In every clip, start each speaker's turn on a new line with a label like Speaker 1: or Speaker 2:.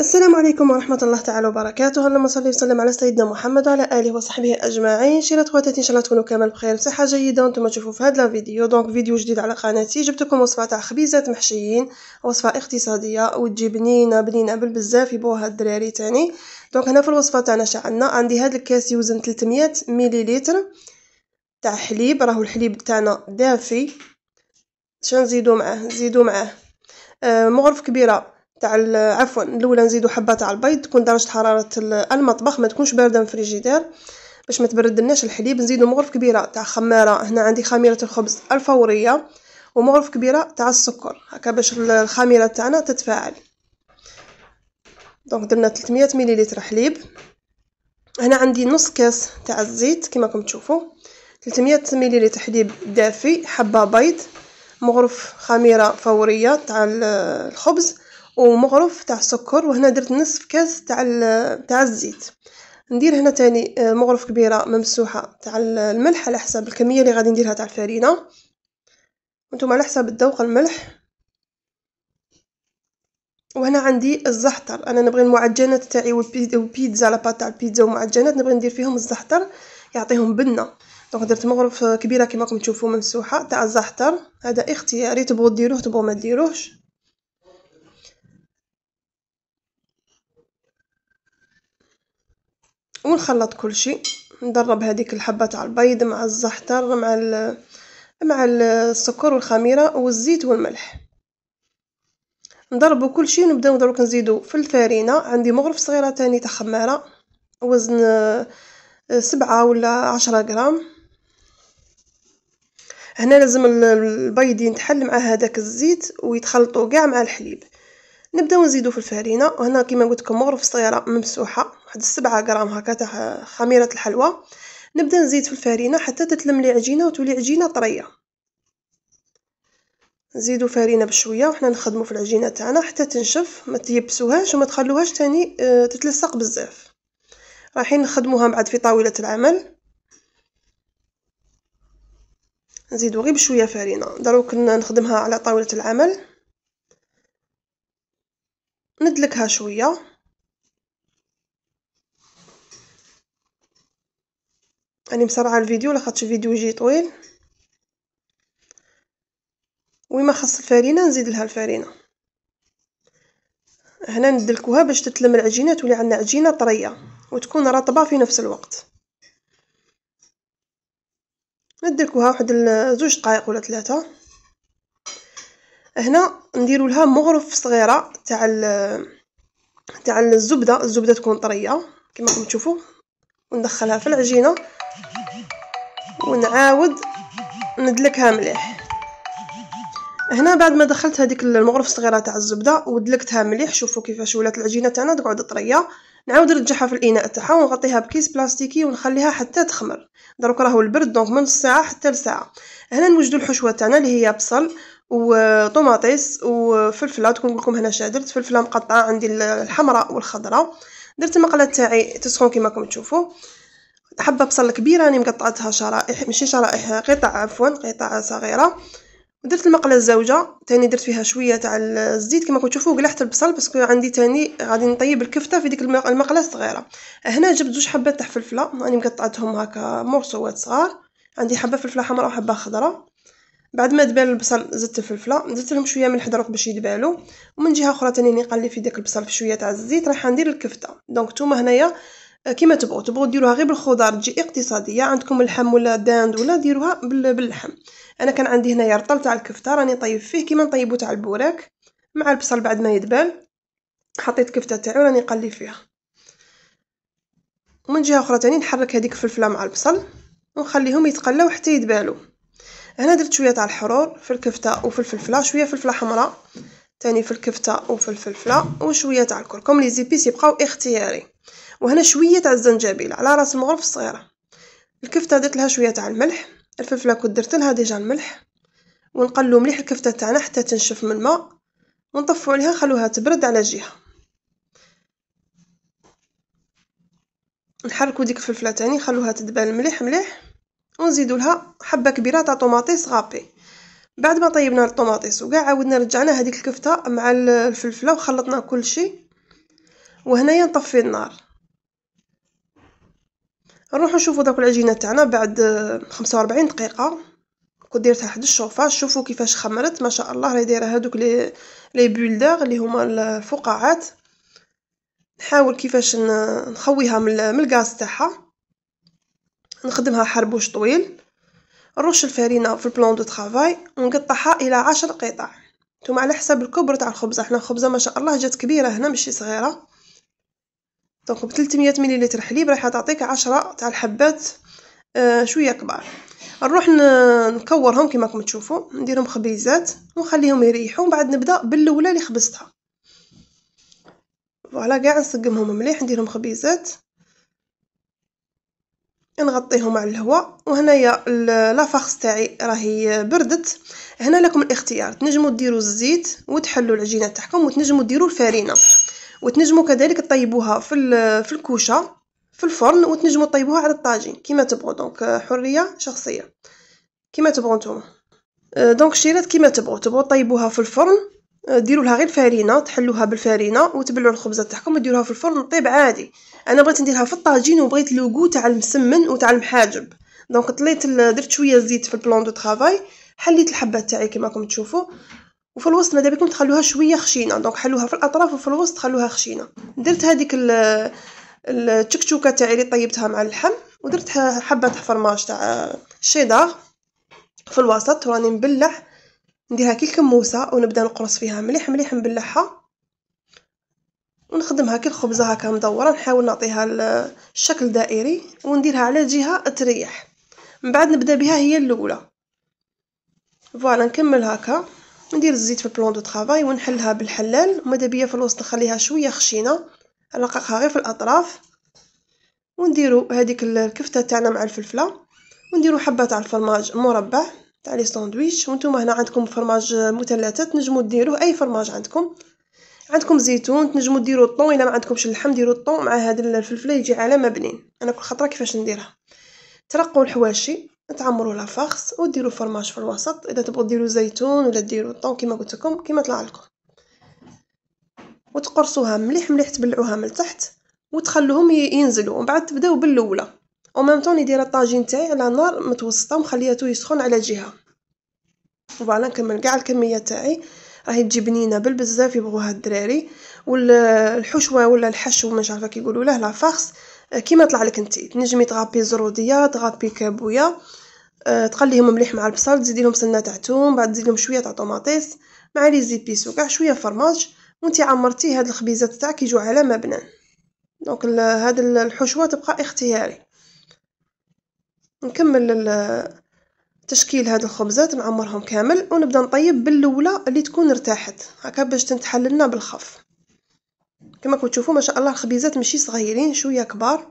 Speaker 1: السلام عليكم ورحمة الله تعالى وبركاته اللهم صل وسلم على سيدنا محمد وعلى آله وصحبه أجمعين شيرات خواتاتي إن شاء الله تكونوا كامل بخير بصحة جيدة وانتم تشوفوا في هذا الفيديو دونك فيديو جديد على قناتي جبتكم وصفة تاع خبيزات محشيين وصفة اقتصادية وتجي بنينة بنينة بالبزاف يبوها الدراري تاني دونك هنا في الوصفة تاعنا شعلنا عندي هذا الكاس يوزن 300 مليليتر تاع حليب راهو الحليب تاعنا دافي شنزيدو معاه نزيدو معاه آه مغرف كبيرة تاع عفوا الاولى نزيدو حبه تاع البيض تكون درجه حراره المطبخ ما تكونش بارده من الفريجيدير باش ما تبردلناش الحليب نزيدو مغرف كبيره تاع خماره هنا عندي خميره الخبز الفوريه ومغرف كبيره تاع السكر هكا باش الخميره تاعنا تتفاعل دونك درنا 300 مليلتر حليب هنا عندي نص كاس تاع الزيت كما راكم تشوفوا 300 مليلتر حليب دافي حبه بيض مغرف خميره فوريه تاع الخبز ومغرف تاع السكر وهنا درت نصف كاس تاع تاع الزيت ندير هنا تاني آه، مغرف كبيره ممسوحه تاع الملح على حساب الكميه اللي غادي نديرها تاع الفرينه نتوما على حساب الذوق الملح وهنا عندي الزحتر انا نبغي المعجنات تاعي والبيتزا لاباط تاع البيتزا ومعجنات نبغي ندير فيهم الزحتر يعطيهم بنه دونك درت مغرف كبيره كما راكم تشوفوا ممسوحه تاع الزحتر هذا اختياري تبغوا ديروه تبغوا ما ديروهش ونخلط كل شيء ندرب هاذيك الحبة تاع البيض مع الزحتر مع ال- مع السكر والخميرة والزيت والملح، نضربو كل شيء نبدأ دروك نزيدو في الفارينة عندي مغرف صغيرة تاني تاع خمارة وزن آه، سبعه ولا عشره غرام، هنا لازم ال- البيض ينتحل مع هذاك الزيت ويتخلطوا قاع مع الحليب، نبداو نزيدو في الفارينة وهنا كيما لكم مغرف صغيرة ممسوحه. واحد سبعة غرام هكا تاع خميرة الحلوى نبدا نزيد في الفرينة حتى تتلملي عجينة وتولي عجينة طرية نزيدو فرينة بشوية وحنا نخدمو في العجينة تاعنا حتى تنشف ما تيبسوهاش وما تخلوهاش تاني آه، تتلصق بزاف رايحين نخدموها بعد في طاولة العمل نزيدو غير بشويه فرينه دروك نخدمها على طاوله العمل ندلكها شويه راني مسرعه الفيديو لاخاطش الفيديو يجي طويل ويما خص الفرينه نزيد لها الفرينه هنا ندلكوها باش تتلم العجينه تولي عندنا عجينه طريه وتكون رطبه في نفس الوقت ندلكوها واحد زوج دقائق ولا ثلاثه هنا نديرو لها مغرف صغيره تاع تاع الزبده الزبده تكون طريه كما راكم تشوفوا وندخلها في العجينه ونعاود ندلكها مليح هنا بعد ما دخلت هذيك المغرف الصغيره تاع الزبده ودلكتها مليح شوفوا كيفاش ولات العجينه تاعنا تقعد طريه نعاود نرجعها في الاناء تاعها ونغطيها بكيس بلاستيكي ونخليها حتى تخمر دروك راهو البرد دونك من نص ساعه حتى لساعه هنا نوجدوا الحشوه تاعنا اللي هي بصل وطوماطيس وفلفله تكون لكم هنا شادرت فلفله مقطعه عندي الحمراء والخضراء درت المقله تاعي تسخن كيما راكم تشوفوا حبة بصل كبيرة راني مقطعتها شرائح ماشي شرائح قطع عفوا قطع صغيرة درت المقلة الزوجة تاني درت فيها شوية تاع الزيت كما كنتو تشوفوا قلحت البصل باسكو عندي تاني غادي نطيب الكفتة في ديك المقلة الصغيرة هنا جبت جوج حبات تاع فلفلة راني مقطعتهم هكا مرصوات صغار عندي حبة فلفلة حمراء وحبة خضراء بعد ما دبال البصل زدت الفلفله درت لهم شويه من الحضروق باش يدبالو ومن جهه اخرى تاني نقلي في داك البصل في شويه تاع الزيت راح ندير الكفته دونك نتوما هنايا كيما تبغوا تبغوا ديروها غير بالخضار تجي اقتصاديه عندكم اللحم ولا داند ولا ديروها باللحم انا كان عندي هنايا رطل تاع الكفته راني طيب فيه كيما نطيبو تاع البوراك مع البصل بعد ما يدبل حطيت كفته تاعي وراني نقلي فيها ومن جهه اخرى تاني نحرك هذيك الفلفله مع البصل ونخليهم يتقلاو حتى يدبالو هنا درت شويه تاع الحرور في الكفته وفي الفلفله شويه فلفله حمراء تاني في الكفته وفي الفلفله وشويه تاع الكركم لي زيبيس يبقاو اختياري وهنا شوية تاع الزنجبيل على راس المغرف الصغيرة الكفتة درت لها شوية تاع الملح الفلفلة كنت درت لها ديجا الملح ونقلو مليح الكفتة تاعنا حتى تنشف من الماء ونطفو عليها نخلوها تبرد على جهة نحركو ديك الفلفلة تاني نخلوها تدبل مليح مليح ونزيدولها حبة كبيرة تاع طوماطيس غابي بعد ما طيبنا الطوماطيس وكاع عاودنا رجعنا هذيك الكفته مع الفلفله وخلطنا كل شيء وهنايا نطفي النار نروحو نشوفو داك العجينه تاعنا بعد خمسة وربعين دقيقه كون ديرتها حد الشوفاج شوفو كيفاش خمرت ما شاء الله راهي دايره هادوك لي لي بولدار اللي هما الفقاعات نحاول كيفاش نخويها من الغاز تاعها نخدمها حربوش طويل نرش الفرينه في البلون دو طرافاي ونقطعها الى عشر قطع نتوما على حساب الكبر تاع الخبزه حنا الخبزه ما شاء الله جات كبيره هنا ماشي صغيره دونك ب 300 مليلتر حليب راح تعطيك عشرة تاع الحبات آه، شويه كبار نروح نكورهم كما راكم تشوفوا نديرهم خبيزات ونخليهم يريحوا ومن بعد نبدا باللولة اللي خبزتها فوالا كاع نسقمهم مليح نديرهم خبيزات نغطيهم على الهواء وهنايا لافاخس تاعي راهي بردت هنا لكم الاختيار تنجموا ديروا الزيت وتحلوا العجينه تاعكم وتنجموا ديروا الفرينه وتنجموا كذلك طيبوها في في الكوشه في الفرن وتنجموا طيبوها على الطاجين كما تبغوا دونك آه، حريه شخصيه كما تبغوا نتوما آه، دونك الشيرات كما تبغوا تبغوا طيبوها في الفرن آه، ديروا لها غير فارينه تحلوها بالفارينه وتبلعوا الخبزه تاعكم وديروها في الفرن طيب عادي انا بغيت نديرها في الطاجين وبغيت لوغو تاع المسمن وتاع المحاجب دونك طليت درت شويه زيت في البلون دو طرافاي حليت الحبات تاعي كما راكم تشوفوا وفي الوسط ماذا بكم تخلوها شويه خشينه دونك حلوها في الاطراف وفي الوسط خلوها خشينه درت هذيك التشكشوكه تاعي اللي طيبتها مع اللحم ودرت حبه فرماج تاع الشيدار في الوسط وراني نبلع نديرها كي الكموسه ونبدا نقرص فيها مليح مليح نبلعها ونخدمها كي الخبزه هكا مدوره نحاول نعطيها الشكل دائري ونديرها على جهه تريح من بعد نبدا بها هي الاولى فوالا نكمل هكا ندير الزيت في البلون دو طرافاي ونحلها بالحلال وماذا بيا في الوسط نخليها شويه خشينه نرققها غير في الاطراف ونديرو هذيك الكفته تاعنا مع الفلفله ونديرو حبه تاع الفرماج مربع تاع لي ساندويتش وانتم هنا عندكم فرماج مثلثات تنجموا ديروه اي فرماج عندكم عندكم زيتون تنجموا ديروا الطون الا ما عندكمش اللحم ديروا الطون مع هذه الفلفله يجي على ما بنين انا كل خطره كيفاش نديرها ترقوا الحواشي تعمرو فارس وديرو فرماج في الوسط إذا تبغو ديرو زيتون ولا ديرو طون كيما قلتلكم كيما طلعلكم، وتقرصوها مليح مليح تبلعوها من التحت وتخلوهم ي- ينزلو ومن بعد تبداو او ميم طون يدير الطاجين تاعي على نار متوسطة ومخلياتو يسخن على جهة، وفوالا نكمل قاع الكمية تاعي راهي تجي بنينة بالبزاف يبغوها الدراري، والحشوه الحشوة ولا الحشو مش عارفة كي لا فارس آه، كيما طلع لك نتي تنجمي تغابي زروديه تغابي كابويا آه، تقليهم مليح مع البصل لهم سنه تاع ثوم بعد لهم شويه تاع طوماطيس مع لي زيبيس وكاع شويه فرماج وانت عمرتي هاد الخبيزات تاعك يجوا على ما بنان دونك هاد الحشوه تبقى اختياري نكمل تشكيل هاد الخبزات نعمرهم كامل ونبدا نطيب باللولة اللي تكون ارتاحت هكا باش تنتحل لنا بالخف كما راكم تشوفوا ما شاء الله الخبيزات ماشي صغيرين شويه كبار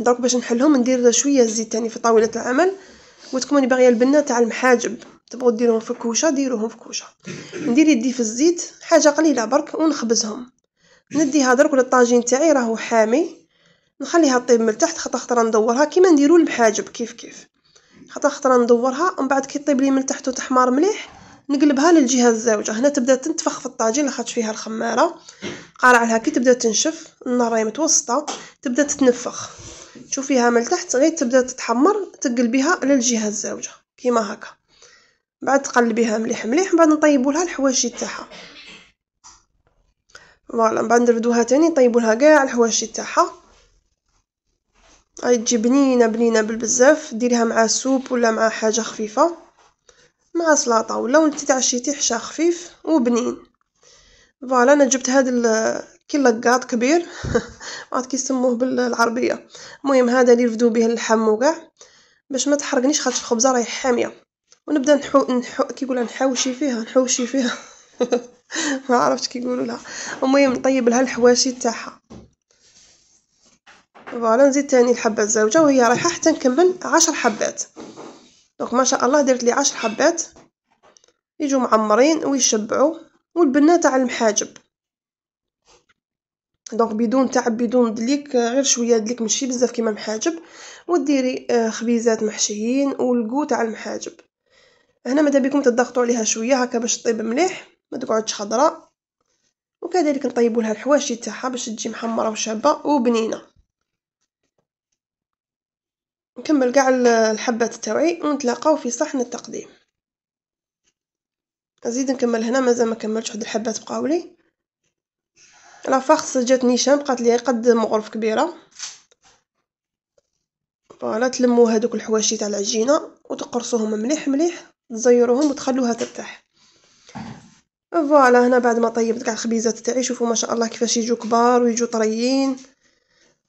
Speaker 1: درك باش نحلهم ندير شويه زيت تاني يعني في طاوله العمل وتكوني باغيه البنه تاع المحاجب تبغوا ديروهم في كوشه ديروهم في كوشه ندير يدي في الزيت حاجه قليله برك ونخبزهم نديها درك ولا الطاجين تاعي راهو حامي نخليها طيب من التحت خاطر خطره ندورها كيما نديرو المحاجب كيف كيف خاطر خطره ندورها ومن بعد كي طيب لي من التحت وتحمر مليح نقلبها للجهة الزاوجة هنا تبدا تنتفخ في الطاجين لاخاطش فيها الخمارة قارعلها كي تبدا تنشف النار راهي متوسطة تبدا تتنفخ تشوفيها من تحت غير تبدا تتحمر تقلبيها للجهة الزاوجة كيما هكا بعد تقلبيها مليح مليح بعد نطيبولها الحواشي تاعها فوالا من بعد ثاني تاني نطيبولها كاع الحواشي تاعها هاي تجي بنينه بنينه بالبزاف ديريها مع سوب ولا مع حاجه خفيفه مع سلاطة ولون تاع الشيتي حشا خفيف وبنين، فوالا أنا جبت هاد كي لقاط كبير معرفت كي يسموه بالعربية، المهم هذا اللي رفدوا بيه اللحم وكاع باش ما تحرقنيش خاطش الخبزة راهي حامية، ونبدا نحو- نحو- كي يقولها نحوشي فيها نحوشي فيها معرفتش كي لها المهم طيب لها الحواشي تاعها، فوالا نزيد تاني الحبة الزاوجة وهي رايحة حتى نكمل عشر حبات. دونك ما شاء الله درت لي عشر حبات يجوا معمرين ويشبعوا والبنه تاع المحاجب دونك بدون تعب بدون دليك غير شويه دليك ماشي بزاف كيما المحاجب وديري آه، خبيزات محشيين والكو تاع المحاجب هنا ماذا بكم تضغطوا عليها شويه هكا باش تطيب مليح ما تقعدش خضراء وكذلك نطيبوا لها الحواشي تاعها باش تجي محمره وشابه وبنينه نكمل قاع الحبات تاوعي ونتلاقاو في صحن التقديم نزيد نكمل هنا مازال ما كملتش واحد الحبات بقاو لي لا فارس جات نيشان بقات لي قد مغرف كبيره فوالا تلمو هذوك الحواشي تاع العجينه وتقرصوهم مليح مليح تزيروهم وتخلوها ترتاح فوالا هنا بعد ما طيبت كاع الخبيزات تاعي شوفوا ما شاء الله كيفاش يجوا كبار ويجوا طريين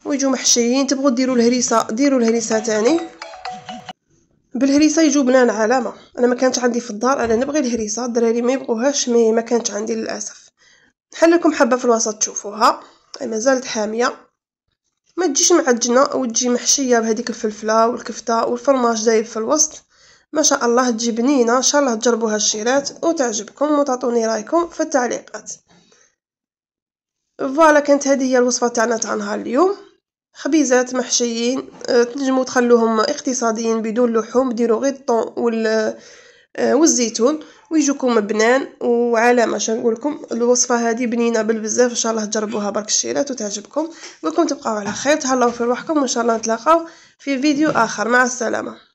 Speaker 1: ويجو محشيين تبغوا ديروا الهريسه ديروا الهريسه تاني بالهريسه يجو بنان علامه انا ما كانت عندي في الدار انا نبغي الهريسه الدراري ما يبغوهاش مي ما كانت عندي للاسف نحل لكم حبه في الوسط تشوفوها مازالت حاميه ما تجيش معجنه وتجي محشيه بهذيك الفلفله والكفته والفرماج دايب في الوسط ما شاء الله تجي بنينه ان شاء الله تجربوها الشيرات وتعجبكم وتعطوني رايكم في التعليقات فوالا كانت هذه هي الوصفه تاعنا تاع نهار اليوم خبيزات محشيين آه، تنجمو تخلوهم اقتصاديين بدون لحوم ديرو غير الطون آه، والزيتون ويجوكم بنان وعلامه اش نقولكم الوصفه هذه بنينه بالبزاف ان شاء الله تجربوها برك الشيرات وتعجبكم نقولكم تبقاو على خير تهلاو في روحكم وان شاء الله نتلاقاو في فيديو اخر مع السلامه